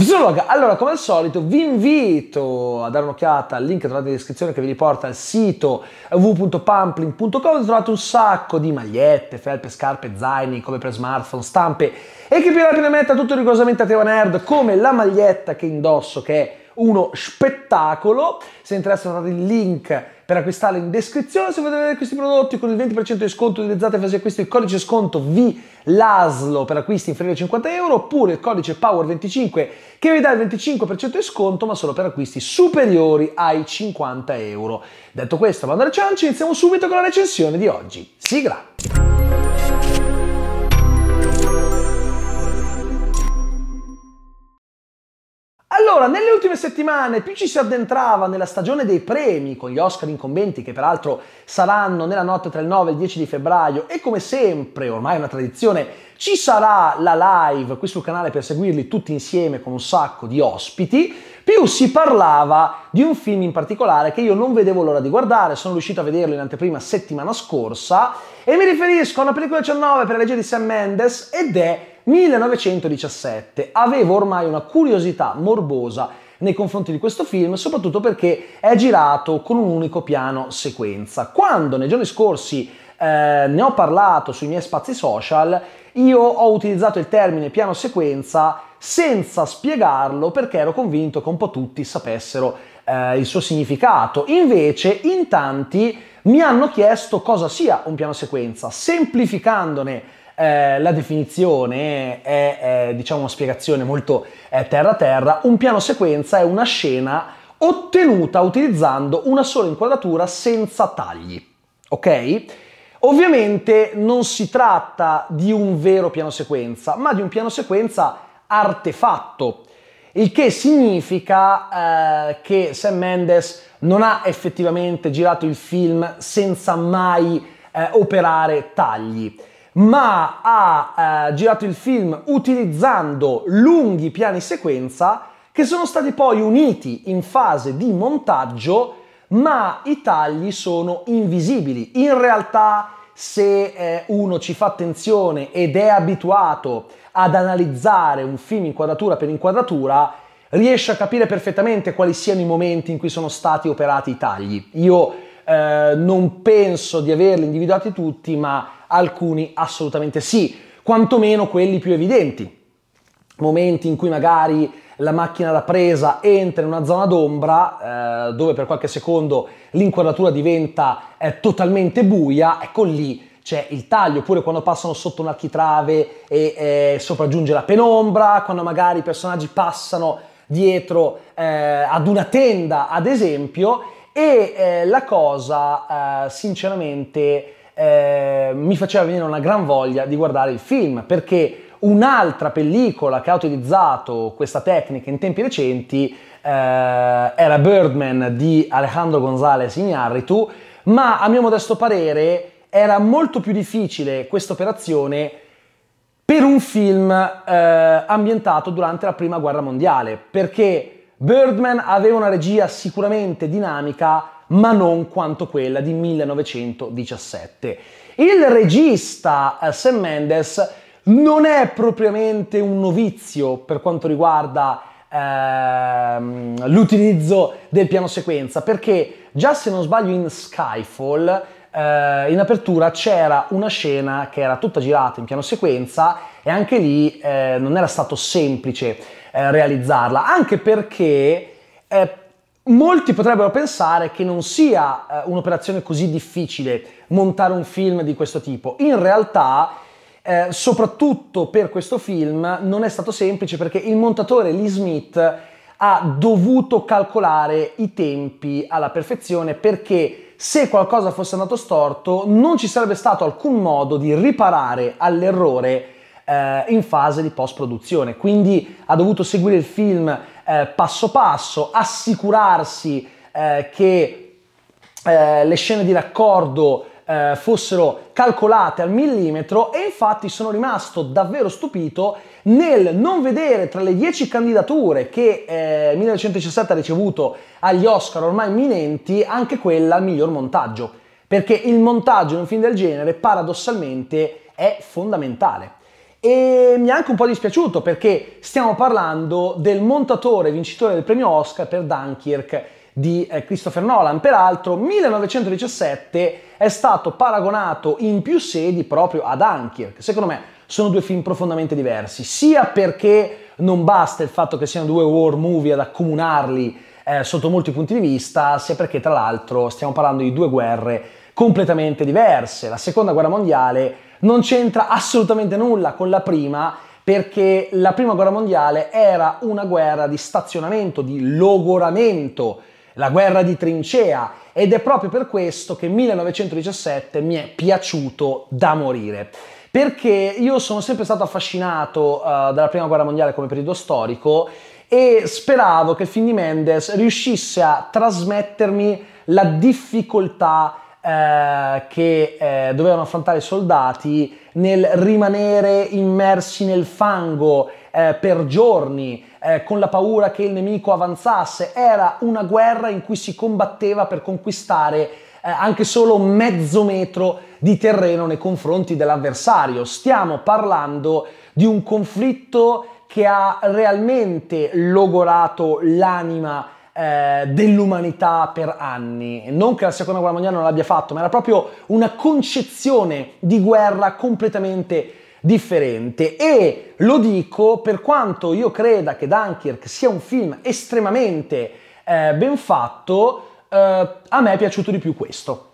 Visolog, allora come al solito vi invito a dare un'occhiata al link trovate in descrizione che vi riporta al sito www.pamplin.com dove trovate un sacco di magliette, felpe, scarpe, zaini, come per smartphone, stampe e che più rapidamente tutto rigorosamente a tema nerd come la maglietta che indosso che è uno spettacolo, se interessa trovate il link per acquistarli in descrizione se volete vedere questi prodotti con il 20% di sconto utilizzate fase acquisto il codice sconto VLASLO per acquisti inferiori a 50 euro oppure il codice POWER25 che vi dà il 25% di sconto ma solo per acquisti superiori ai 50 euro. Detto questo, vado alle ciance, iniziamo subito con la recensione di oggi. Sigla! Allora, nelle ultime settimane più ci si addentrava nella stagione dei premi, con gli Oscar incombenti che peraltro saranno nella notte tra il 9 e il 10 di febbraio e come sempre, ormai è una tradizione, ci sarà la live qui sul canale per seguirli tutti insieme con un sacco di ospiti, più si parlava di un film in particolare che io non vedevo l'ora di guardare, sono riuscito a vederlo in anteprima settimana scorsa e mi riferisco a una pellicola 19 per la legge di Sam Mendes ed è 1917. Avevo ormai una curiosità morbosa nei confronti di questo film, soprattutto perché è girato con un unico piano sequenza. Quando nei giorni scorsi eh, ne ho parlato sui miei spazi social, io ho utilizzato il termine piano sequenza senza spiegarlo perché ero convinto che un po' tutti sapessero eh, il suo significato. Invece, in tanti mi hanno chiesto cosa sia un piano sequenza, semplificandone eh, la definizione è, eh, diciamo, una spiegazione molto terra-terra, eh, un piano sequenza è una scena ottenuta utilizzando una sola inquadratura senza tagli, ok? Ovviamente non si tratta di un vero piano sequenza, ma di un piano sequenza artefatto, il che significa eh, che Sam Mendes non ha effettivamente girato il film senza mai eh, operare tagli ma ha eh, girato il film utilizzando lunghi piani sequenza che sono stati poi uniti in fase di montaggio, ma i tagli sono invisibili. In realtà se eh, uno ci fa attenzione ed è abituato ad analizzare un film inquadratura per inquadratura, riesce a capire perfettamente quali siano i momenti in cui sono stati operati i tagli. Io eh, non penso di averli individuati tutti, ma alcuni assolutamente sì, quantomeno quelli più evidenti. Momenti in cui magari la macchina da presa entra in una zona d'ombra eh, dove per qualche secondo l'inquadratura diventa eh, totalmente buia, ecco lì c'è il taglio, oppure quando passano sotto un architrave e eh, sopraggiunge la penombra, quando magari i personaggi passano dietro eh, ad una tenda, ad esempio, e eh, la cosa eh, sinceramente eh, mi faceva venire una gran voglia di guardare il film perché un'altra pellicola che ha utilizzato questa tecnica in tempi recenti eh, era Birdman di Alejandro Gonzalez Iñárritu ma a mio modesto parere era molto più difficile questa operazione per un film eh, ambientato durante la prima guerra mondiale perché Birdman aveva una regia sicuramente dinamica ma non quanto quella di 1917. Il regista eh, Sam Mendes non è propriamente un novizio per quanto riguarda ehm, l'utilizzo del piano sequenza, perché già se non sbaglio in Skyfall, eh, in apertura c'era una scena che era tutta girata in piano sequenza e anche lì eh, non era stato semplice eh, realizzarla, anche perché eh, Molti potrebbero pensare che non sia eh, un'operazione così difficile montare un film di questo tipo. In realtà, eh, soprattutto per questo film, non è stato semplice perché il montatore Lee Smith ha dovuto calcolare i tempi alla perfezione perché se qualcosa fosse andato storto non ci sarebbe stato alcun modo di riparare all'errore eh, in fase di post-produzione. Quindi ha dovuto seguire il film eh, passo passo, assicurarsi eh, che eh, le scene di raccordo eh, fossero calcolate al millimetro e infatti sono rimasto davvero stupito nel non vedere tra le dieci candidature che eh, 1917 ha ricevuto agli Oscar ormai imminenti anche quella al miglior montaggio, perché il montaggio in un film del genere paradossalmente è fondamentale e mi è anche un po' dispiaciuto perché stiamo parlando del montatore vincitore del premio Oscar per Dunkirk di eh, Christopher Nolan. Peraltro, 1917 è stato paragonato in più sedi proprio a Dunkirk. Secondo me sono due film profondamente diversi, sia perché non basta il fatto che siano due war movie ad accomunarli eh, sotto molti punti di vista, sia perché tra l'altro stiamo parlando di due guerre completamente diverse. La seconda guerra mondiale non c'entra assolutamente nulla con la prima perché la prima guerra mondiale era una guerra di stazionamento, di logoramento, la guerra di trincea ed è proprio per questo che 1917 mi è piaciuto da morire. Perché io sono sempre stato affascinato uh, dalla prima guerra mondiale come periodo storico e speravo che il film di Mendes riuscisse a trasmettermi la difficoltà eh, che eh, dovevano affrontare i soldati nel rimanere immersi nel fango eh, per giorni eh, con la paura che il nemico avanzasse. Era una guerra in cui si combatteva per conquistare eh, anche solo mezzo metro di terreno nei confronti dell'avversario. Stiamo parlando di un conflitto che ha realmente logorato l'anima eh, dell'umanità per anni. Non che la seconda guerra mondiale non l'abbia fatto, ma era proprio una concezione di guerra completamente differente e lo dico per quanto io creda che Dunkirk sia un film estremamente eh, ben fatto, eh, a me è piaciuto di più questo.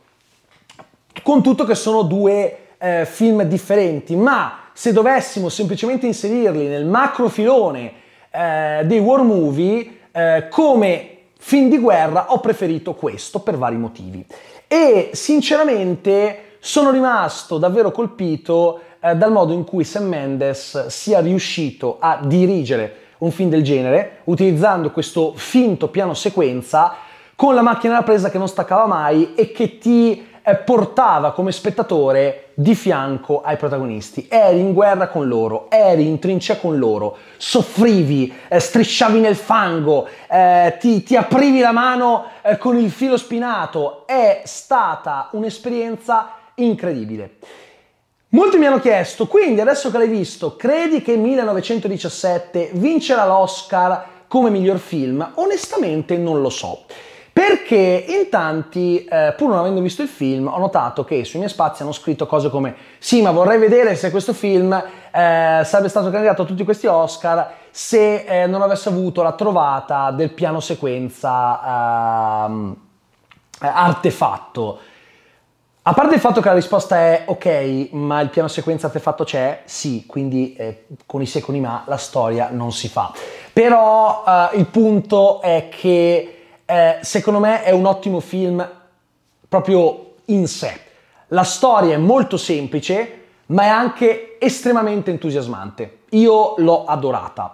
Con tutto che sono due eh, film differenti, ma se dovessimo semplicemente inserirli nel macro filone eh, dei war movie, eh, come film di guerra ho preferito questo per vari motivi. E sinceramente sono rimasto davvero colpito eh, dal modo in cui Sam Mendes sia riuscito a dirigere un film del genere utilizzando questo finto piano sequenza con la macchina da presa che non staccava mai e che ti eh, portava come spettatore di fianco ai protagonisti. Eri in guerra con loro, eri in trincea con loro, soffrivi, eh, strisciavi nel fango, eh, ti, ti, aprivi la mano eh, con il filo spinato. È stata un'esperienza incredibile. Molti mi hanno chiesto, quindi adesso che l'hai visto, credi che 1917 vincerà l'Oscar come miglior film? Onestamente non lo so. Perché in tanti, eh, pur non avendo visto il film, ho notato che sui miei spazi hanno scritto cose come sì, ma vorrei vedere se questo film eh, sarebbe stato candidato a tutti questi Oscar se eh, non avesse avuto la trovata del piano sequenza ehm, artefatto. A parte il fatto che la risposta è ok, ma il piano sequenza artefatto c'è, sì, quindi eh, con i se ma la storia non si fa. Però eh, il punto è che eh, secondo me è un ottimo film proprio in sé. La storia è molto semplice, ma è anche estremamente entusiasmante. Io l'ho adorata.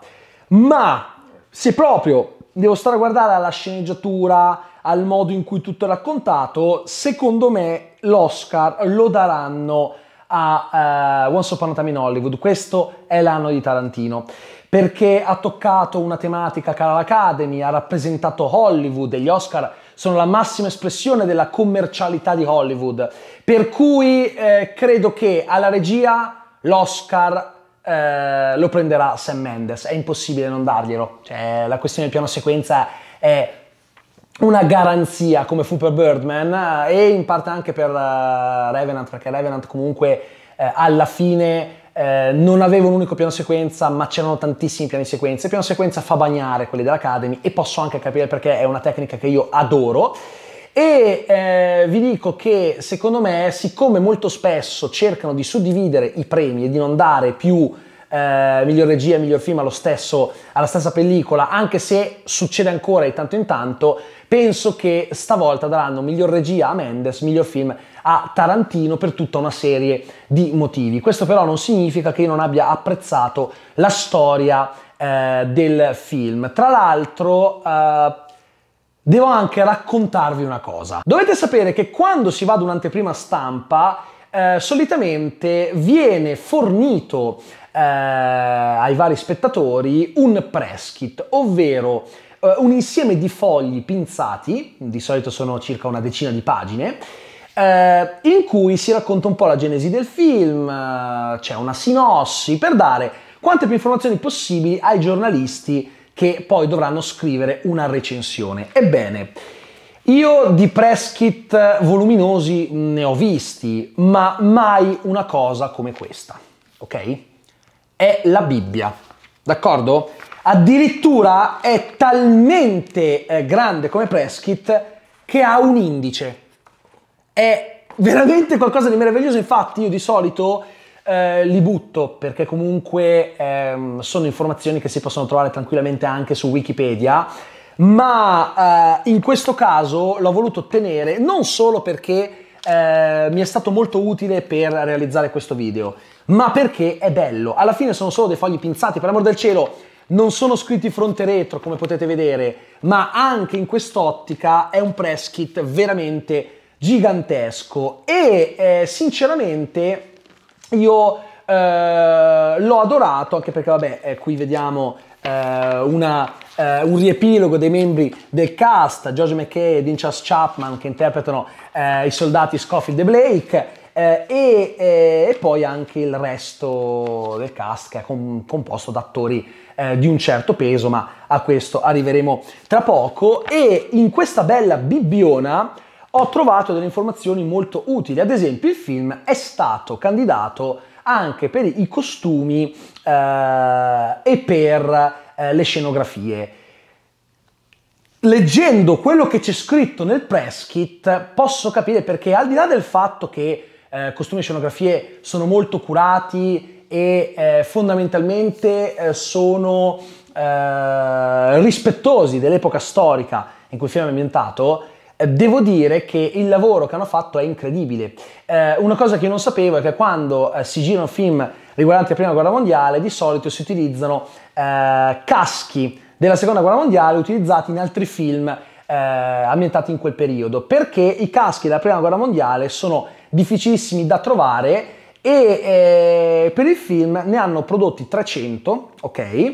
Ma se proprio devo stare a guardare alla sceneggiatura, al modo in cui tutto è raccontato, secondo me l'Oscar lo daranno a uh, Once Upon a Time in Hollywood. Questo è l'anno di Tarantino perché ha toccato una tematica cara all'Academy, ha rappresentato Hollywood e gli Oscar sono la massima espressione della commercialità di Hollywood. Per cui eh, credo che alla regia l'Oscar eh, lo prenderà Sam Mendes, è impossibile non darglielo. Cioè, la questione del piano sequenza è una garanzia come fu per Birdman eh, e in parte anche per uh, Revenant perché Revenant comunque eh, alla fine eh, non avevo un unico piano sequenza, ma c'erano tantissimi piani sequenza. Il piano sequenza fa bagnare quelli dell'Academy e posso anche capire perché è una tecnica che io adoro. E eh, vi dico che secondo me, siccome molto spesso cercano di suddividere i premi e di non dare più eh, miglior regia, miglior film allo stesso, alla stessa pellicola, anche se succede ancora di tanto in tanto, penso che stavolta daranno miglior regia a Mendes, miglior film a Tarantino per tutta una serie di motivi. Questo però non significa che io non abbia apprezzato la storia eh, del film. Tra l'altro, eh, devo anche raccontarvi una cosa. Dovete sapere che quando si va ad un'anteprima stampa, eh, solitamente viene fornito eh, ai vari spettatori un press kit, ovvero eh, un insieme di fogli pinzati, di solito sono circa una decina di pagine, eh, in cui si racconta un po' la genesi del film, eh, c'è una sinossi, per dare quante più informazioni possibili ai giornalisti che poi dovranno scrivere una recensione. Ebbene, io di press kit voluminosi ne ho visti, ma mai una cosa come questa, ok? È la Bibbia, d'accordo? Addirittura è talmente eh, grande come press kit che ha un indice è veramente qualcosa di meraviglioso. Infatti, io di solito eh, li butto perché comunque ehm, sono informazioni che si possono trovare tranquillamente anche su Wikipedia. Ma eh, in questo caso l'ho voluto tenere non solo perché eh, mi è stato molto utile per realizzare questo video, ma perché è bello. Alla fine sono solo dei fogli pinzati, per amor del cielo. Non sono scritti fronte retro, come potete vedere, ma anche in quest'ottica è un press kit veramente bello gigantesco e eh, sinceramente io eh, l'ho adorato anche perché vabbè eh, qui vediamo eh, una, eh, un riepilogo dei membri del cast George McKay e Dinchas Chapman che interpretano eh, i soldati Scofield e Blake eh, e, eh, e, poi anche il resto del cast che è com- composto da attori eh, di un certo peso, ma a questo arriveremo tra poco. E in questa bella bibbiona ho trovato delle informazioni molto utili. Ad esempio, il film è stato candidato anche per i costumi eh, e per eh, le scenografie. Leggendo quello che c'è scritto nel press kit posso capire perché al di là del fatto che eh, costumi e scenografie sono molto curati e eh, fondamentalmente eh, sono eh, rispettosi dell'epoca storica in cui il film è ambientato, eh, devo dire che il lavoro che hanno fatto è incredibile. Eh, una cosa che io non sapevo è che quando eh, si girano film riguardanti la prima guerra mondiale, di solito si utilizzano eh, caschi della seconda guerra mondiale utilizzati in altri film eh, ambientati in quel periodo, perché i caschi della prima guerra mondiale sono difficilissimi da trovare e eh, per il film ne hanno prodotti 300, ok?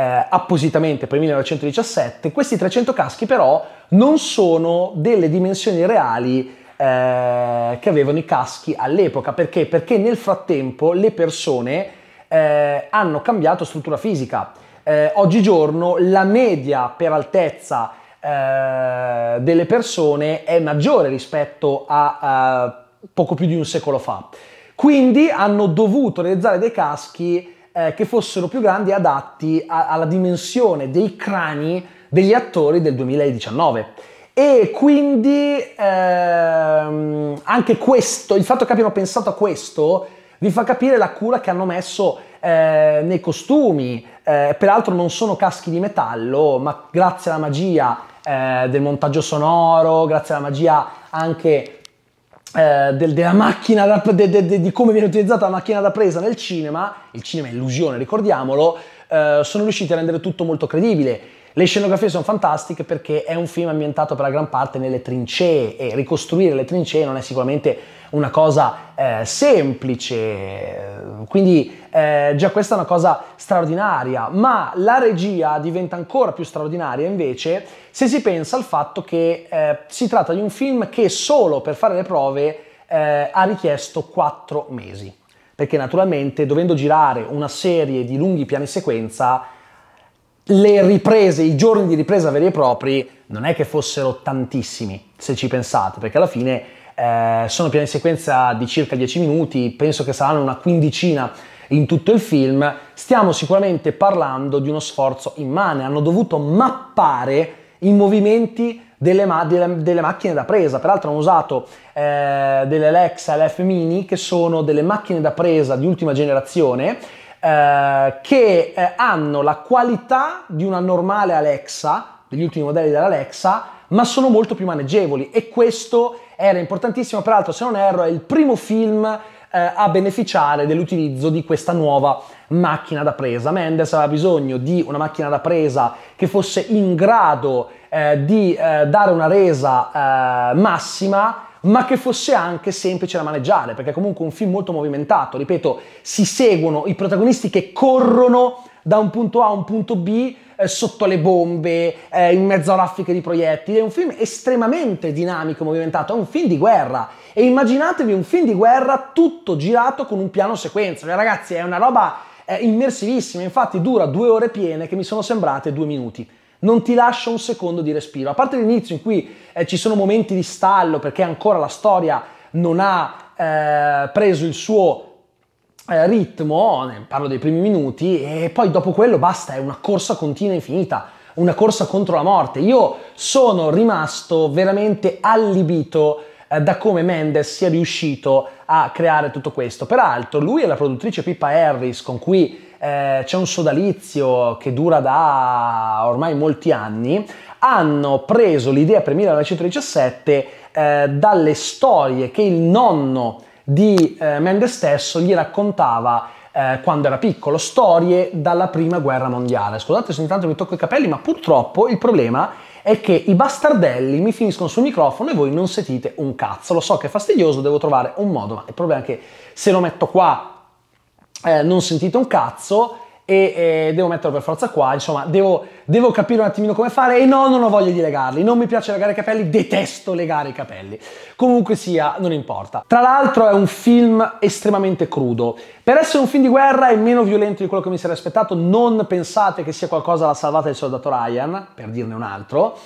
eh, appositamente per 1917, questi 300 caschi però non sono delle dimensioni reali eh, che avevano i caschi all'epoca, perché? Perché nel frattempo le persone eh, hanno cambiato struttura fisica. Eh, oggigiorno la media per altezza eh, delle persone è maggiore rispetto a, a poco più di un secolo fa. Quindi hanno dovuto realizzare dei caschi eh, che fossero più grandi e adatti a, alla dimensione dei crani degli attori del 2019. E quindi ehm, anche questo, il fatto che abbiano pensato a questo, vi fa capire la cura che hanno messo eh, nei costumi. Eh, peraltro non sono caschi di metallo, ma grazie alla magia eh, del montaggio sonoro, grazie alla magia anche eh, del, della macchina da, de, de, de, di come viene utilizzata la macchina da presa nel cinema, il cinema è illusione, ricordiamolo, eh, sono riusciti a rendere tutto molto credibile le scenografie sono fantastiche perché è un film ambientato per la gran parte nelle trincee e ricostruire le trincee non è sicuramente una cosa eh, semplice, quindi eh, già questa è una cosa straordinaria, ma la regia diventa ancora più straordinaria invece se si pensa al fatto che eh, si tratta di un film che solo per fare le prove eh, ha richiesto 4 mesi, perché naturalmente dovendo girare una serie di lunghi piani sequenza le riprese, i giorni di ripresa veri e propri non è che fossero tantissimi, se ci pensate, perché alla fine eh, sono piani sequenza di circa 10 minuti, penso che saranno una quindicina in tutto il film, stiamo sicuramente parlando di uno sforzo immane, hanno dovuto mappare i movimenti delle, ma- delle, delle macchine da presa, peraltro hanno usato eh, delle Alexa LF Mini che sono delle macchine da presa di ultima generazione eh, che eh, hanno la qualità di una normale Alexa, degli ultimi modelli dell'Alexa, ma sono molto più maneggevoli e questo era importantissimo, peraltro se non erro è il primo film eh, a beneficiare dell'utilizzo di questa nuova macchina da presa. Mendes aveva bisogno di una macchina da presa che fosse in grado eh, di eh, dare una resa eh, massima ma che fosse anche semplice da maneggiare, perché è comunque un film molto movimentato, ripeto, si seguono i protagonisti che corrono da un punto A a un punto B eh, sotto le bombe, eh, in mezzo a raffiche di proiettili. È un film estremamente dinamico, movimentato, è un film di guerra. E immaginatevi un film di guerra tutto girato con un piano sequenza. Cioè, ragazzi, è una roba eh, immersivissima, infatti dura due ore piene che mi sono sembrate due minuti non ti lascia un secondo di respiro. A parte l'inizio in cui eh, ci sono momenti di stallo perché ancora la storia non ha eh, preso il suo eh, ritmo, parlo dei primi minuti, e poi dopo quello basta, è una corsa continua e infinita, una corsa contro la morte. Io sono rimasto veramente allibito eh, da come Mendes sia riuscito a creare tutto questo. Peraltro lui e la produttrice Pippa Harris con cui eh, c'è un sodalizio che dura da ormai molti anni, hanno preso l'idea per 1917 eh, dalle storie che il nonno di eh, Mendes stesso gli raccontava eh, quando era piccolo, storie dalla prima guerra mondiale. Scusate se ogni tanto mi tocco i capelli, ma purtroppo il problema è che i bastardelli mi finiscono sul microfono e voi non sentite un cazzo. Lo so che è fastidioso, devo trovare un modo, ma il problema è che se lo metto qua eh, non sentite un cazzo e eh, devo metterlo per forza qua, insomma, devo, devo, capire un attimino come fare e no, non ho voglia di legarli, non mi piace legare i capelli, detesto legare i capelli. Comunque sia, non importa. Tra l'altro è un film estremamente crudo. Per essere un film di guerra è meno violento di quello che mi sarei aspettato, non pensate che sia qualcosa la salvata del soldato Ryan, per dirne un altro,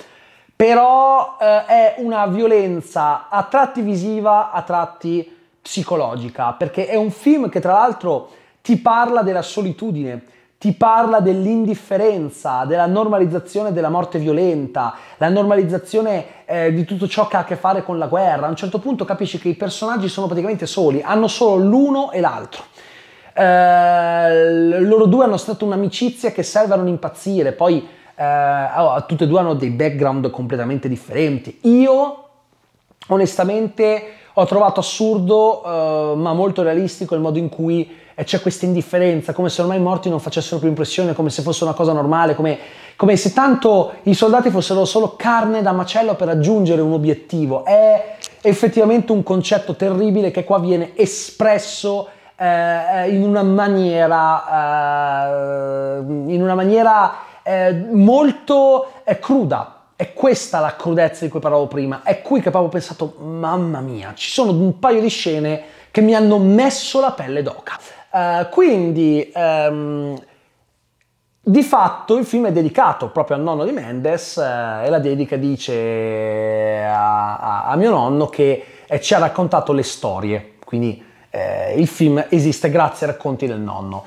però eh, è una violenza a tratti visiva, a tratti psicologica, perché è un film che tra l'altro ti parla della solitudine, ti parla dell'indifferenza, della normalizzazione della morte violenta, la normalizzazione eh, di tutto ciò che ha a che fare con la guerra. A un certo punto capisci che i personaggi sono praticamente soli, hanno solo l'uno e l'altro. Eh, loro due hanno stato un'amicizia che serve a non impazzire, poi eh, oh, tutte e due hanno dei background completamente differenti. Io, onestamente, ho trovato assurdo, eh, ma molto realistico il modo in cui e c'è questa indifferenza, come se ormai i morti non facessero più impressione, come se fosse una cosa normale, come, come se tanto i soldati fossero solo carne da macello per raggiungere un obiettivo. È effettivamente un concetto terribile che qua viene espresso eh, in una maniera, eh, in una maniera eh, molto eh, cruda. È questa la crudezza di cui parlavo prima. È qui che proprio ho pensato, mamma mia, ci sono un paio di scene che mi hanno messo la pelle d'oca. Eh, quindi um, di fatto il film è dedicato proprio al nonno di Mendes uh, e la dedica dice eh, a, a, a mio nonno che eh, ci ha raccontato le storie, quindi eh, il film esiste grazie ai racconti del nonno.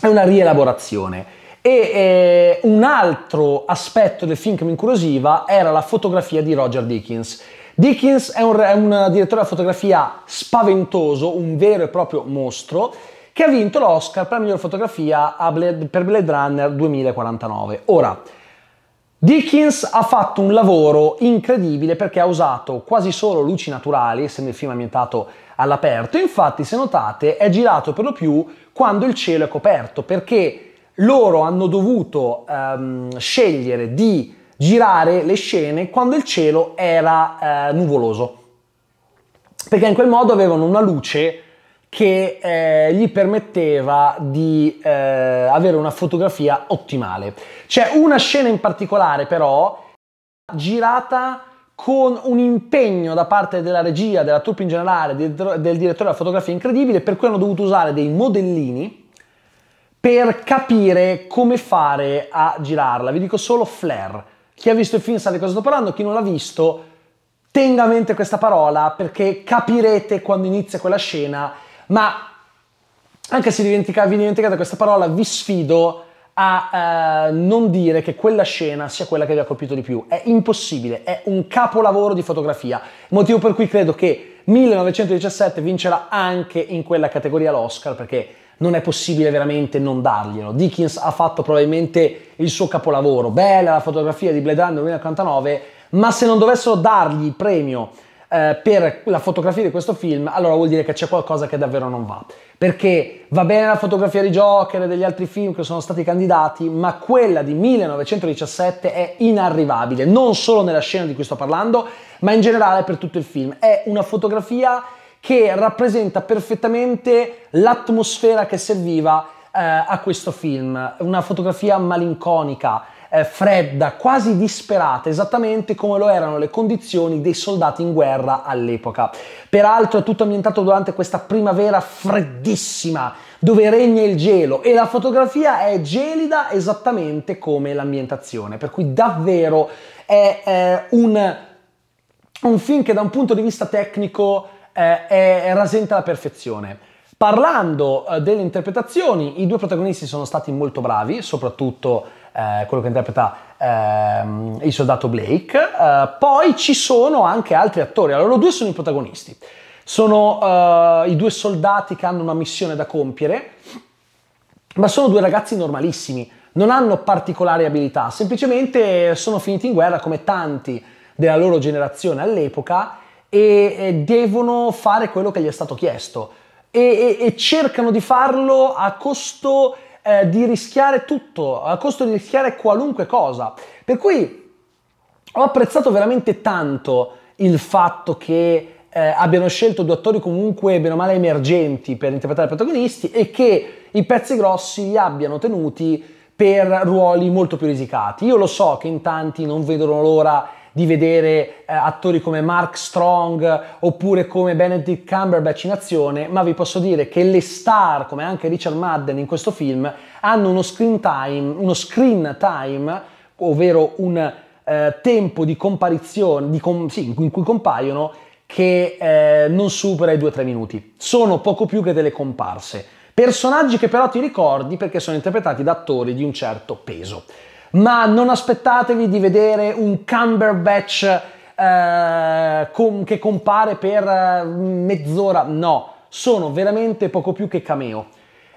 È una rielaborazione. E eh, un altro aspetto del film che mi incuriosiva era la fotografia di Roger Dickens Dickens è un, è un direttore della fotografia spaventoso, un vero e proprio mostro, che ha vinto l'Oscar per la miglior fotografia Blade, per Blade Runner 2049. Ora, Dickens ha fatto un lavoro incredibile perché ha usato quasi solo luci naturali, essendo il film ambientato all'aperto. Infatti, se notate, è girato per lo più quando il cielo è coperto, perché loro hanno dovuto um, scegliere di girare le scene quando il cielo era eh, nuvoloso, perché in quel modo avevano una luce che eh, gli permetteva di eh, avere una fotografia ottimale. C'è una scena in particolare però girata con un impegno da parte della regia, della troupe in generale, del, del direttore della fotografia incredibile, per cui hanno dovuto usare dei modellini per capire come fare a girarla. Vi dico solo flare. Chi ha visto il film sa di cosa sto parlando, chi non l'ha visto tenga a mente questa parola perché capirete quando inizia quella scena, ma anche se dimentica, vi dimenticate questa parola, vi sfido a eh, non dire che quella scena sia quella che vi ha colpito di più. È impossibile, è un capolavoro di fotografia, motivo per cui credo che 1917 vincerà anche in quella categoria l'Oscar perché non è possibile veramente non darglielo. Dickens ha fatto probabilmente il suo capolavoro, bella la fotografia di Blade Runner 1989, ma se non dovessero dargli il premio eh, per la fotografia di questo film, allora vuol dire che c'è qualcosa che davvero non va. Perché va bene la fotografia di Joker e degli altri film che sono stati candidati, ma quella di 1917 è inarrivabile, non solo nella scena di cui sto parlando, ma in generale per tutto il film. È una fotografia che rappresenta perfettamente l'atmosfera che serviva eh, a questo film. Una fotografia malinconica, eh, fredda, quasi disperata, esattamente come lo erano le condizioni dei soldati in guerra all'epoca. Peraltro è tutto ambientato durante questa primavera freddissima, dove regna il gelo e la fotografia è gelida esattamente come l'ambientazione, per cui davvero è, è eh, un, un film che da un punto di vista tecnico eh, è, rasente alla perfezione. Parlando eh, delle interpretazioni, i due protagonisti sono stati molto bravi, soprattutto eh, quello che interpreta ehm, il soldato Blake. Eh, poi ci sono anche altri attori, allora due sono i protagonisti. Sono eh, i due soldati che hanno una missione da compiere, ma sono due ragazzi normalissimi, non hanno particolari abilità, semplicemente sono finiti in guerra come tanti della loro generazione all'epoca e devono fare quello che gli è stato chiesto e, e, e cercano di farlo a costo eh, di rischiare tutto, a costo di rischiare qualunque cosa. Per cui ho apprezzato veramente tanto il fatto che eh, abbiano scelto due attori comunque bene o male emergenti per interpretare i protagonisti e che i pezzi grossi li abbiano tenuti per ruoli molto più risicati. Io lo so che in tanti non vedono l'ora di vedere eh, attori come Mark Strong oppure come Benedict Cumberbatch in azione, ma vi posso dire che le star, come anche Richard Madden in questo film, hanno uno screen time, uno screen time ovvero un eh, tempo di comparizione, di com- sì, in cui compaiono, che eh, non supera i 2-3 minuti. Sono poco più che delle comparse. Personaggi che però ti ricordi perché sono interpretati da attori di un certo peso ma non aspettatevi di vedere un Cumberbatch eh, com- che compare per eh, mezz'ora, no, sono veramente poco più che cameo.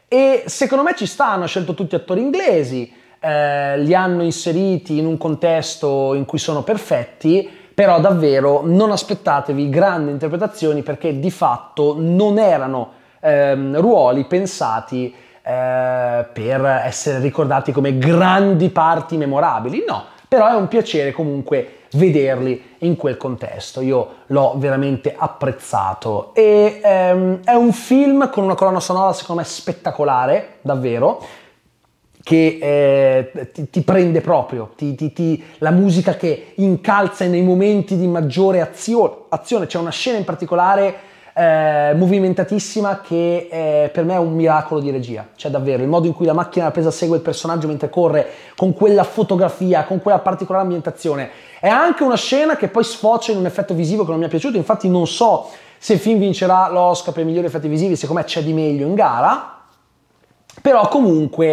E secondo me ci sta, hanno scelto tutti attori inglesi, eh, li hanno inseriti in un contesto in cui sono perfetti, però davvero non aspettatevi grandi interpretazioni perché di fatto non erano ehm, ruoli pensati eh, per essere ricordati come grandi parti memorabili, no, però è un piacere comunque vederli in quel contesto. Io l'ho veramente apprezzato. E ehm, è un film con una colonna sonora, secondo me, spettacolare, davvero. Che eh, ti, ti, prende proprio, ti, ti, la musica che incalza nei momenti di maggiore azio, azione. C'è una scena in particolare eh, movimentatissima che eh, per me è un miracolo di regia, cioè davvero il modo in cui la macchina la presa segue il personaggio mentre corre, con quella fotografia, con quella particolare ambientazione. È anche una scena che poi sfocia in un effetto visivo che non mi è piaciuto, infatti non so se il film vincerà l'Oscar per i migliori effetti visivi, secondo me c'è di meglio in gara, però comunque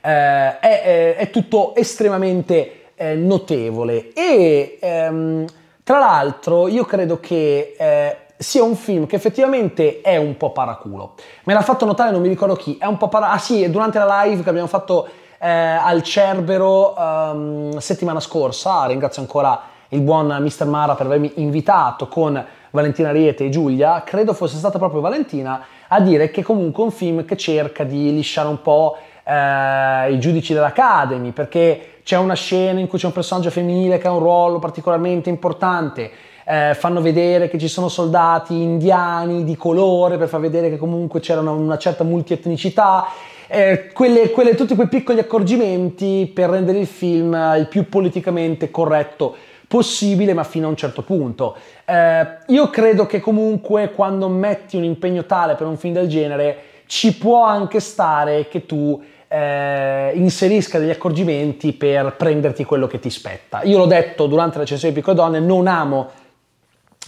eh, è, eh, è, tutto estremamente eh, notevole e ehm, tra l'altro io credo che eh, sia un film che effettivamente è un po' paraculo. Me l'ha fatto notare, non mi ricordo chi, è un po' paraculo. Ah sì, è durante la live che abbiamo fatto eh, al Cerbero um, settimana scorsa, ringrazio ancora il buon Mr. Mara per avermi invitato con Valentina Riete e Giulia, credo fosse stata proprio Valentina a dire che comunque è un film che cerca di lisciare un po' eh, i giudici dell'Academy, perché c'è una scena in cui c'è un personaggio femminile che ha un ruolo particolarmente importante eh, fanno vedere che ci sono soldati indiani di colore per far vedere che comunque c'era una, una certa multietnicità. Eh, quelle, quelle, tutti quei piccoli accorgimenti per rendere il film eh, il più politicamente corretto possibile, ma fino a un certo punto. Eh, io credo che comunque quando metti un impegno tale per un film del genere, ci può anche stare che tu eh, inserisca degli accorgimenti per prenderti quello che ti spetta. Io l'ho detto durante la recensione di Piccole Donne, non amo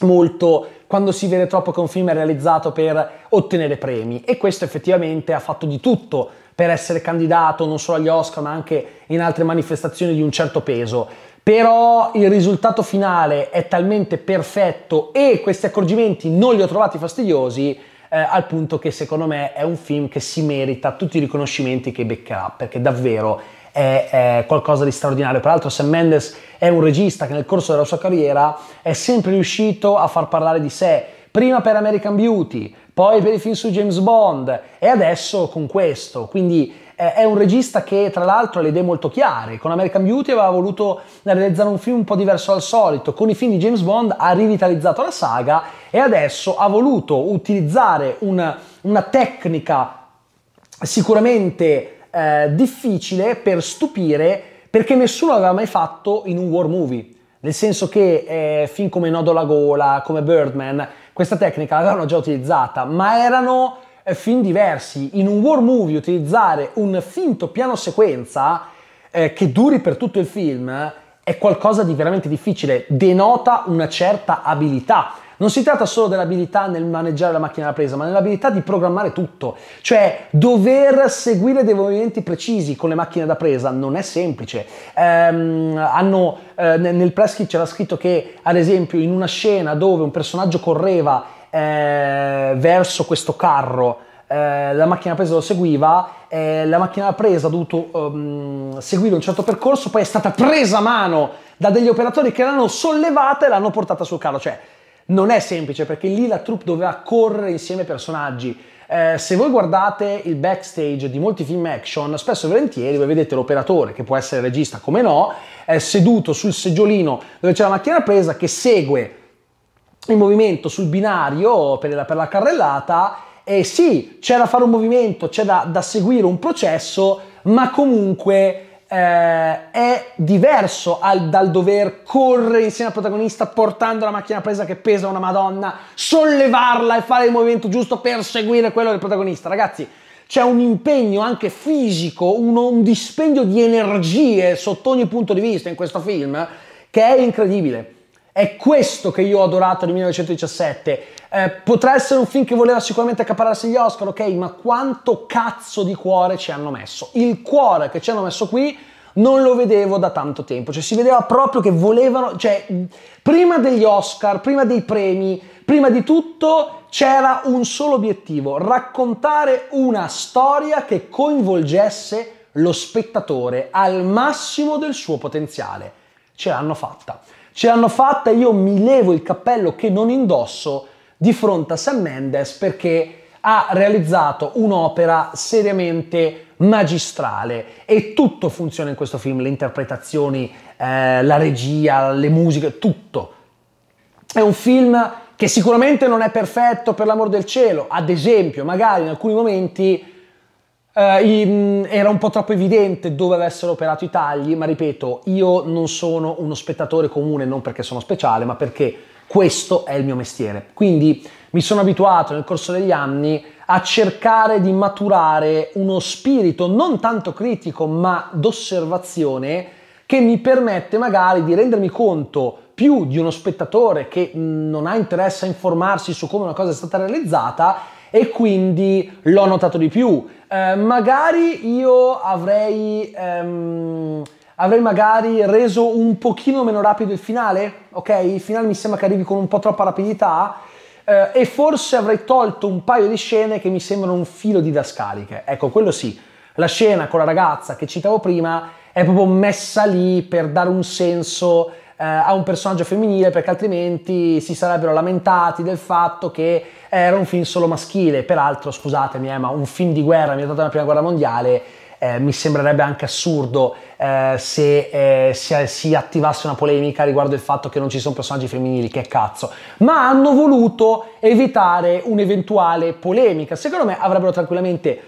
molto quando si vede troppo che un film è realizzato per ottenere premi e questo effettivamente ha fatto di tutto per essere candidato non solo agli Oscar ma anche in altre manifestazioni di un certo peso. Però il risultato finale è talmente perfetto e questi accorgimenti non li ho trovati fastidiosi eh, al punto che secondo me è un film che si merita tutti i riconoscimenti che beccherà perché davvero è, è qualcosa di straordinario. Peraltro Sam Mendes è un regista che nel corso della sua carriera è sempre riuscito a far parlare di sé, prima per American Beauty, poi per i film su James Bond e adesso con questo. Quindi è un regista che tra l'altro ha le idee molto chiare. Con American Beauty aveva voluto realizzare un film un po' diverso dal solito, con i film di James Bond ha rivitalizzato la saga e adesso ha voluto utilizzare una, una tecnica sicuramente eh, difficile per stupire perché nessuno l'aveva mai fatto in un war movie. Nel senso che eh, film come Nodo la gola, come Birdman, questa tecnica l'avevano già utilizzata, ma erano eh, film diversi. In un war movie utilizzare un finto piano sequenza eh, che duri per tutto il film è qualcosa di veramente difficile, denota una certa abilità non si tratta solo dell'abilità nel maneggiare la macchina da presa, ma nell'abilità di programmare tutto, cioè dover seguire dei movimenti precisi con le macchine da presa non è semplice. Ehm, hanno, eh, nel press kit c'era scritto che, ad esempio, in una scena dove un personaggio correva eh, verso questo carro, eh, la macchina da presa lo seguiva, eh, la macchina da presa ha dovuto um, seguire un certo percorso, poi è stata presa a mano da degli operatori che l'hanno sollevata e l'hanno portata sul carro. Cioè, non è semplice perché lì la troupe doveva correre insieme ai personaggi. Eh, se voi guardate il backstage di molti film action, spesso e volentieri voi vedete l'operatore, che può essere regista come no, seduto sul seggiolino dove c'è la macchina presa che segue il movimento sul binario per la, per la carrellata e sì, c'è da fare un movimento, c'è da, da seguire un processo, ma comunque eh, è diverso al, dal dover correre insieme al protagonista portando la macchina presa che pesa una madonna, sollevarla e fare il movimento giusto per seguire quello del protagonista. Ragazzi, c'è un impegno anche fisico, uno, un dispendio di energie sotto ogni punto di vista in questo film che è incredibile. È questo che io ho adorato nel 1917. Eh, potrà essere un film che voleva sicuramente accaparrarsi gli Oscar, ok, ma quanto cazzo di cuore ci hanno messo? Il cuore che ci hanno messo qui non lo vedevo da tanto tempo, cioè si vedeva proprio che volevano, cioè prima degli Oscar, prima dei premi, prima di tutto c'era un solo obiettivo, raccontare una storia che coinvolgesse lo spettatore al massimo del suo potenziale. Ce l'hanno fatta. Ce l'hanno fatta, io mi levo il cappello che non indosso di fronte a Sam Mendes perché ha realizzato un'opera seriamente magistrale e tutto funziona in questo film, le interpretazioni, eh, la regia, le musiche, tutto. È un film che sicuramente non è perfetto per l'amor del cielo, ad esempio, magari in alcuni momenti Uh, era un po' troppo evidente dove avessero operato i tagli, ma ripeto, io non sono uno spettatore comune, non perché sono speciale, ma perché questo è il mio mestiere. Quindi mi sono abituato nel corso degli anni a cercare di maturare uno spirito non tanto critico, ma d'osservazione che mi permette magari di rendermi conto più di uno spettatore che mm, non ha interesse a informarsi su come una cosa è stata realizzata e quindi l'ho notato di più. Eh, magari io avrei, ehm, avrei magari reso un pochino meno rapido il finale, ok? Il finale mi sembra che arrivi con un po' troppa rapidità eh, e forse avrei tolto un paio di scene che mi sembrano un filo didascaliche. Ecco, quello sì. La scena con la ragazza che citavo prima è proprio messa lì per dare un senso eh, a un personaggio femminile perché altrimenti si sarebbero lamentati del fatto che era un film solo maschile, peraltro scusatemi eh, ma un film di guerra ambientato nella prima guerra mondiale eh, mi sembrerebbe anche assurdo eh, se eh, si, si, attivasse una polemica riguardo il fatto che non ci sono personaggi femminili, che cazzo. Ma hanno voluto evitare un'eventuale polemica. Secondo me avrebbero tranquillamente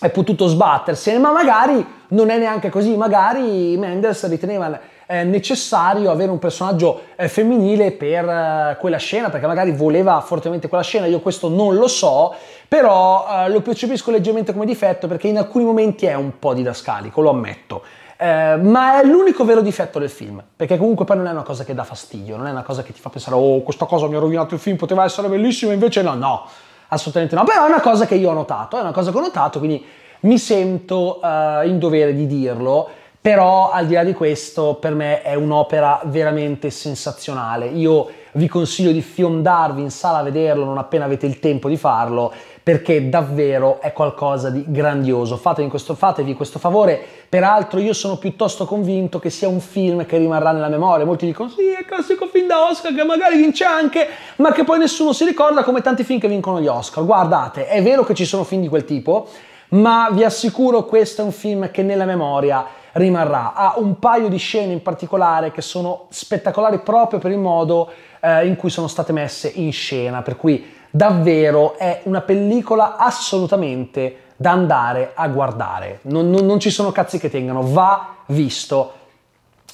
eh, potuto sbattersene, ma magari non è neanche così, magari Mendes riteneva eh, necessario avere un personaggio eh, femminile per eh, quella scena, perché magari voleva fortemente quella scena, io questo non lo so, però eh, lo percepisco leggermente come difetto perché in alcuni momenti è un po' didascalico, lo ammetto. Eh, ma è l'unico vero difetto del film, perché comunque poi non è una cosa che dà fastidio, non è una cosa che ti fa pensare oh questa cosa mi ha rovinato il film, poteva essere bellissima, invece no, no, assolutamente no, però è una cosa che io ho notato, è una cosa che ho notato, quindi mi sento eh, in dovere di dirlo. Però al di là di questo, per me è un'opera veramente sensazionale. Io vi consiglio di fiondarvi in sala a vederlo non appena avete il tempo di farlo, perché davvero è qualcosa di grandioso. Fatevi questo, fatevi questo favore. Peraltro, io sono piuttosto convinto che sia un film che rimarrà nella memoria. Molti dicono: sì, è classico film da Oscar che magari vince anche, ma che poi nessuno si ricorda come tanti film che vincono gli Oscar. Guardate, è vero che ci sono film di quel tipo, ma vi assicuro questo è un film che nella memoria rimarrà. Ha un paio di scene in particolare che sono spettacolari proprio per il modo eh, in cui sono state messe in scena, per cui davvero è una pellicola assolutamente da andare a guardare. Non, non, non ci sono cazzi che tengano, va visto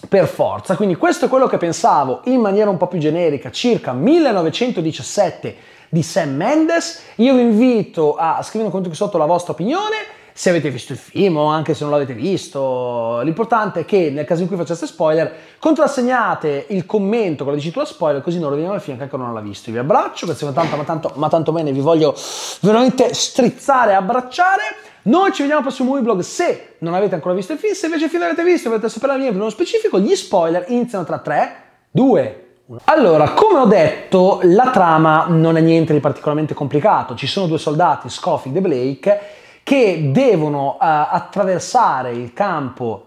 per forza. Quindi questo è quello che pensavo in maniera un po' più generica circa 1917 di Sam Mendes. Io vi invito a scrivere un commento qui sotto la vostra opinione se avete visto il film o anche se non l'avete visto. L'importante è che nel caso in cui faceste spoiler, contrassegnate il commento con la dicitura spoiler, così non roviniamo il film che ancora non l'ha visto. vi abbraccio, grazie tanto, ma tanto, ma tanto bene, vi voglio veramente strizzare e abbracciare. Noi ci vediamo al prossimo movie blog se non avete ancora visto il film, se invece il film l'avete visto e volete sapere la mia nello specifico, gli spoiler iniziano tra 3, 2, 1. allora, come ho detto, la trama non è niente di particolarmente complicato. Ci sono due soldati, Scofield e Blake, che devono eh, attraversare il campo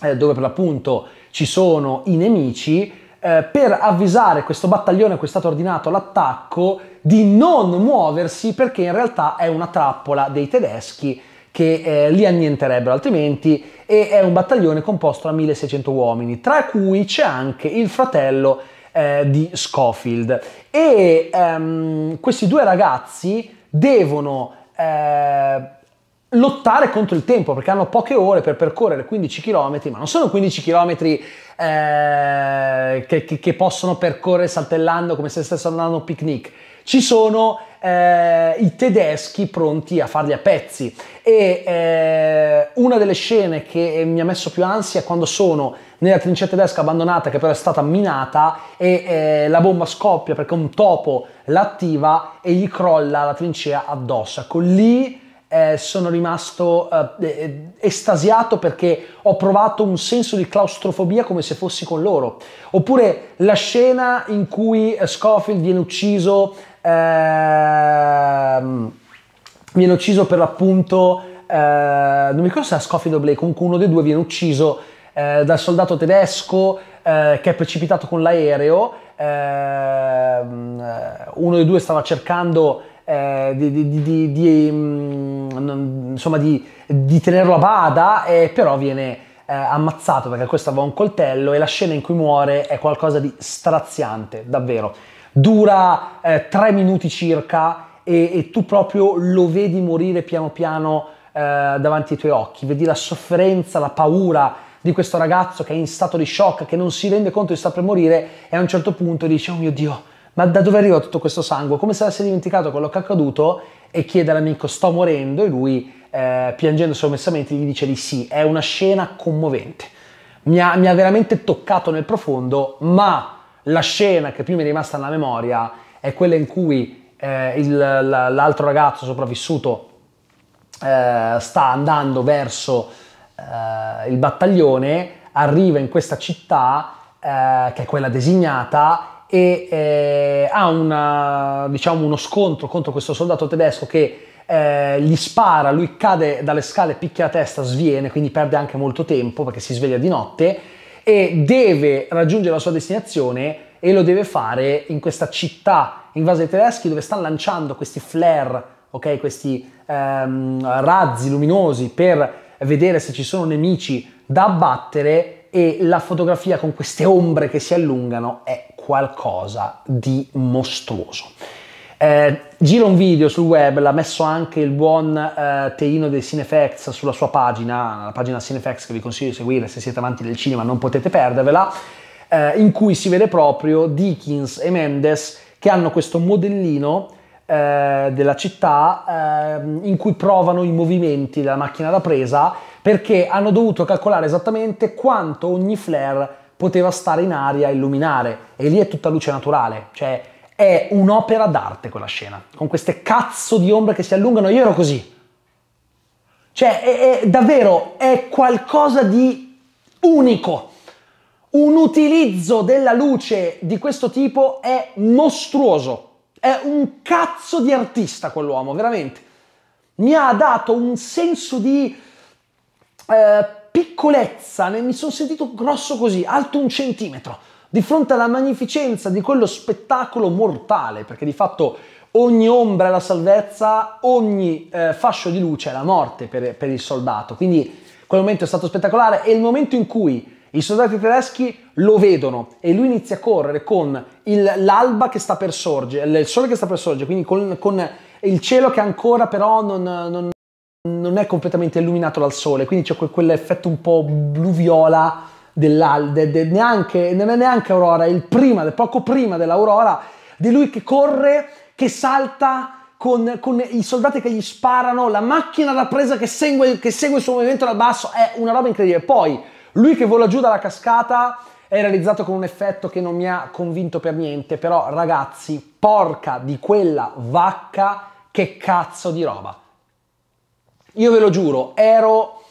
eh, dove per l'appunto ci sono i nemici eh, per avvisare questo battaglione che è stato ordinato all'attacco di non muoversi perché in realtà è una trappola dei tedeschi che eh, li annienterebbero altrimenti e è un battaglione composto da 1600 uomini, tra cui c'è anche il fratello eh, di Schofield. E ehm, questi due ragazzi devono eh, lottare contro il tempo perché hanno poche ore per percorrere 15 km, ma non sono 15 km eh, che, che, possono percorrere saltellando come se stessero andando a un picnic. Ci sono eh, i tedeschi pronti a farli a pezzi e eh, una delle scene che mi ha messo più ansia è quando sono nella trincea tedesca abbandonata che però è stata minata e eh, la bomba scoppia perché un topo l'attiva e gli crolla la trincea addosso. Ecco lì eh, sono rimasto eh, eh, estasiato perché ho provato un senso di claustrofobia come se fossi con loro. Oppure la scena in cui Scofield viene ucciso, ehm, viene ucciso per l'appunto, eh, non mi ricordo se era Scofield o Blake, comunque uno dei due viene ucciso eh, dal soldato tedesco eh, che è precipitato con l'aereo, eh, uno dei due stava cercando eh, di, di, di, di mh, mm, insomma, di, tenerlo a bada, eh, però viene eh, ammazzato perché questo aveva un coltello e la scena in cui muore è qualcosa di straziante, davvero. Dura eh, tre minuti circa e, e tu proprio lo vedi morire piano piano davanti ai tuoi occhi, vedi la sofferenza, la paura di questo ragazzo che è in stato di shock, che non si rende conto di stare per morire e a un certo punto dice, oh mio Dio, ma da dove arriva tutto questo sangue? Come se avesse dimenticato quello che è accaduto e chiede all'amico, sto morendo? E lui, eh, piangendo sommessamente, gli dice di sì. È una scena commovente. Mi ha, mi ha veramente toccato nel profondo, ma la scena che più mi è rimasta nella memoria è quella in cui eh, il, l'altro ragazzo sopravvissuto eh, sta andando verso eh, il battaglione arriva in questa città eh, che è quella designata e eh, ha una, diciamo, uno scontro contro questo soldato tedesco che eh, gli spara, lui cade dalle scale, picchia la testa, sviene, quindi perde anche molto tempo perché si sveglia di notte e deve raggiungere la sua destinazione e lo deve fare in questa città invasa dai tedeschi dove stanno lanciando questi flare, okay, questi ehm, razzi luminosi per vedere se ci sono nemici da abbattere e la fotografia con queste ombre che si allungano è qualcosa di mostruoso. Eh, gira un video sul web, l'ha messo anche il buon eh, Teino dei Cinefx sulla sua pagina, la pagina Cinefx che vi consiglio di seguire se siete avanti del cinema, non potete perdervela, eh, in cui si vede proprio Dickens e Mendes che hanno questo modellino eh, della città eh, in cui provano i movimenti della macchina da presa perché hanno dovuto calcolare esattamente quanto ogni flare poteva stare in aria a illuminare e lì è tutta luce naturale, cioè è un'opera d'arte quella scena, con queste cazzo di ombre che si allungano, io ero così. Cioè, è, è davvero, è qualcosa di unico. Un utilizzo della luce di questo tipo è mostruoso. È un cazzo di artista quell'uomo, veramente. Mi ha dato un senso di eh, piccolezza, mi sono sentito grosso così, alto un centimetro, di fronte alla magnificenza di quello spettacolo mortale, perché di fatto ogni ombra è la salvezza, ogni eh, fascio di luce è la morte per, per il soldato. Quindi quel momento è stato spettacolare e il momento in cui i soldati tedeschi lo vedono e lui inizia a correre con il, l'alba che sta per sorgere, il sole che sta per sorgere, quindi con, con il cielo che ancora però non, non, non, è completamente illuminato dal sole, quindi c'è quell'effetto un po' blu-viola dell'alde, de, neanche, non è neanche Aurora, è il prima, poco prima dell'Aurora, di lui che corre, che salta, con, con, i soldati che gli sparano, la macchina da presa che segue, che segue il suo movimento dal basso, è una roba incredibile. Poi lui che vola giù dalla cascata è realizzato con un effetto che non mi ha convinto per niente, però ragazzi, porca di quella vacca, che cazzo di roba. Io ve lo giuro, ero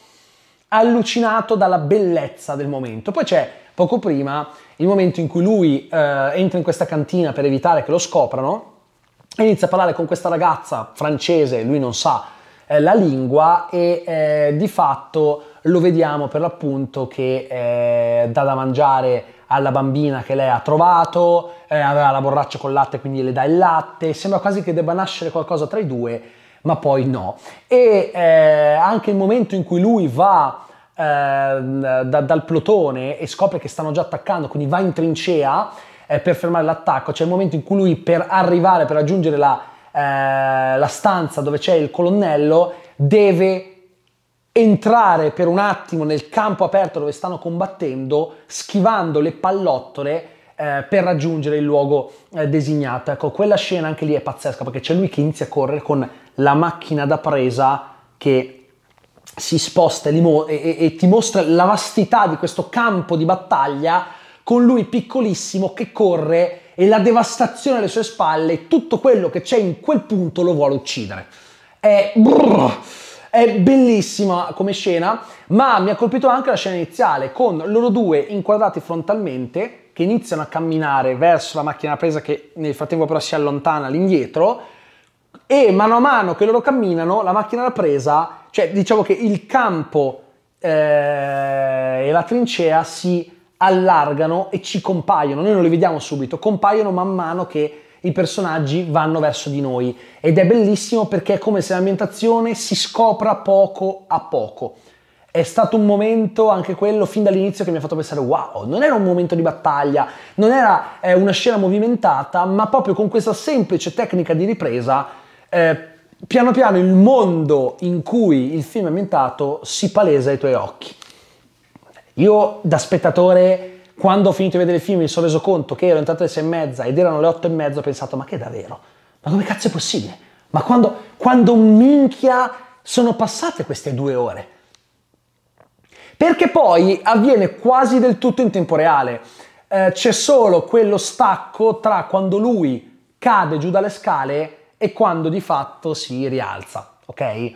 allucinato dalla bellezza del momento. Poi c'è poco prima il momento in cui lui eh, entra in questa cantina per evitare che lo scoprano e inizia a parlare con questa ragazza francese, lui non sa eh, la lingua e eh, di fatto lo vediamo per l'appunto che eh, dà da mangiare alla bambina che lei ha trovato, eh, aveva la borraccia col latte quindi le dà il latte, sembra quasi che debba nascere qualcosa tra i due, ma poi no. E eh, anche il momento in cui lui va ehm, da, dal plotone e scopre che stanno già attaccando, quindi va in trincea eh, per fermare l'attacco, c'è cioè il momento in cui lui per arrivare, per raggiungere la, eh, la stanza dove c'è il colonnello, deve entrare per un attimo nel campo aperto dove stanno combattendo, schivando le pallottole eh, per raggiungere il luogo eh, designato. Ecco, quella scena anche lì è pazzesca perché c'è lui che inizia a correre con la macchina da presa che si sposta e, e-, e ti mostra la vastità di questo campo di battaglia con lui piccolissimo che corre e la devastazione alle sue spalle, tutto quello che c'è in quel punto lo vuole uccidere. È... Brrr, è bellissima come scena, ma mi ha colpito anche la scena iniziale con loro due inquadrati frontalmente che iniziano a camminare verso la macchina presa che nel frattempo però si allontana all'indietro e mano a mano che loro camminano la macchina da presa, cioè diciamo che il campo eh, e la trincea si allargano e ci compaiono, noi non li vediamo subito, compaiono man mano che i personaggi vanno verso di noi ed è bellissimo perché è come se l'ambientazione si scopra poco a poco. È stato un momento, anche quello, fin dall'inizio che mi ha fatto pensare, wow, non era un momento di battaglia, non era eh, una scena movimentata, ma proprio con questa semplice tecnica di ripresa, eh, piano piano il mondo in cui il film è ambientato si palesa ai tuoi occhi. Io da spettatore quando ho finito di vedere il film mi sono reso conto che ero entrato alle sei e mezza ed erano le otto e mezza, ho pensato, ma che è davvero? Ma come cazzo è possibile? Ma quando, quando minchia sono passate queste due ore? Perché poi avviene quasi del tutto in tempo reale. Eh, c'è solo quello stacco tra quando lui cade giù dalle scale e quando di fatto si rialza, ok? Eh,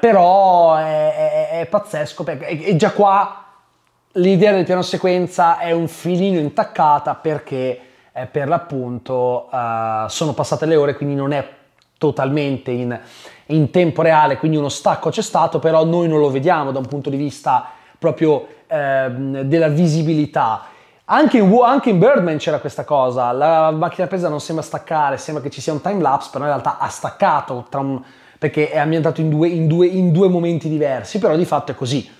però è, è, è pazzesco perché e già qua l'idea del piano sequenza è un filino intaccata perché eh, per l'appunto eh, sono passate le ore, quindi non è totalmente in, in, tempo reale, quindi uno stacco c'è stato, però noi non lo vediamo da un punto di vista proprio eh, della visibilità. Anche in, anche in, Birdman c'era questa cosa, la macchina presa non sembra staccare, sembra che ci sia un time lapse, però in realtà ha staccato un, perché è ambientato in due, in, due, in due momenti diversi, però di fatto è così.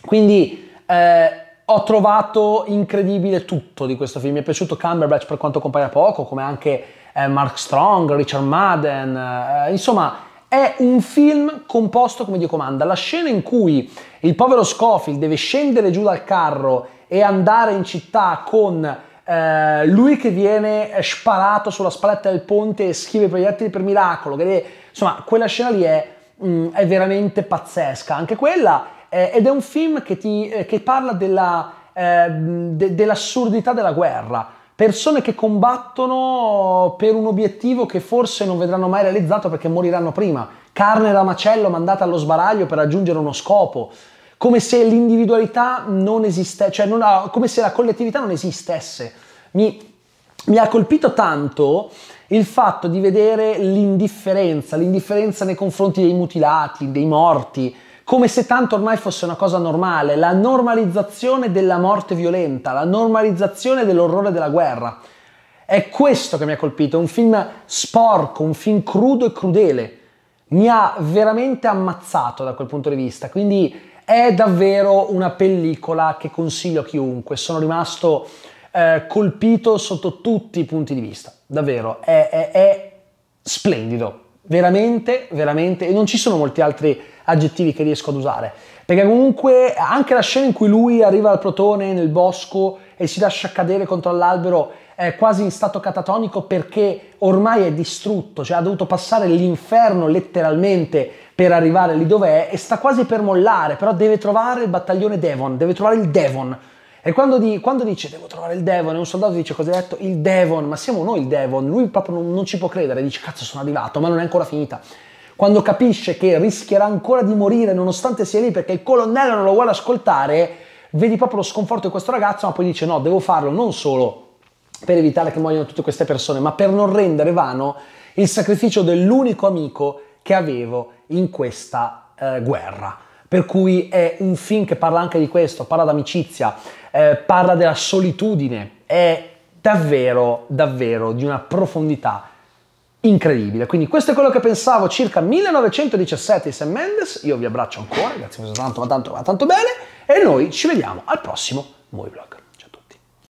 Quindi eh, ho trovato incredibile tutto di questo film. Mi è piaciuto Cumberbatch per quanto compaia poco, come anche eh, Mark Strong, Richard Madden. Eh, insomma, è un film composto come Dio comanda. La scena in cui il povero Scofield deve scendere giù dal carro e andare in città con eh, lui che viene eh, sparato sulla spalletta del ponte e scrive i proiettili per miracolo. Che, insomma, quella scena lì è, mh, mm, è veramente pazzesca. Anche quella eh, ed è un film che, ti, eh, che parla della, ehm, de, dell'assurdità della guerra. Persone che combattono per un obiettivo che forse non vedranno mai realizzato perché moriranno prima. Carne da macello mandata allo sbaraglio per raggiungere uno scopo come se l'individualità non esistesse, cioè non ha, come se la collettività non esistesse. Mi, mi, ha colpito tanto il fatto di vedere l'indifferenza, l'indifferenza nei confronti dei mutilati, dei morti, come se tanto ormai fosse una cosa normale, la normalizzazione della morte violenta, la normalizzazione dell'orrore della guerra. È questo che mi ha colpito, un film sporco, un film crudo e crudele. Mi ha veramente ammazzato da quel punto di vista, quindi è davvero una pellicola che consiglio a chiunque. Sono rimasto eh, colpito sotto tutti i punti di vista, davvero, è, è, è splendido, veramente, veramente, e non ci sono molti altri aggettivi che riesco ad usare. Perché comunque anche la scena in cui lui arriva al protone nel bosco e si lascia cadere contro l'albero è quasi in stato catatonico perché ormai è distrutto, cioè ha dovuto passare l'inferno letteralmente per arrivare lì dove è e sta quasi per mollare, però deve trovare il battaglione Devon, deve trovare il Devon. E quando, di, quando, dice devo trovare il Devon, e un soldato dice cosa hai detto? Il Devon, ma siamo noi il Devon, lui proprio non, non ci può credere, dice cazzo sono arrivato, ma non è ancora finita quando capisce che rischierà ancora di morire nonostante sia lì perché il colonnello non lo vuole ascoltare, vedi proprio lo sconforto di questo ragazzo, ma poi dice no, devo farlo non solo per evitare che muoiano tutte queste persone, ma per non rendere vano il sacrificio dell'unico amico che avevo in questa eh, guerra. Per cui è un film che parla anche di questo, parla d'amicizia, eh, parla della solitudine, è davvero, davvero di una profondità incredibile. Quindi questo è quello che pensavo circa 1917 di Sam Mendes. Io vi abbraccio ancora, grazie tanto, ma tanto, ma tanto bene. E noi ci vediamo al prossimo Movie Vlog.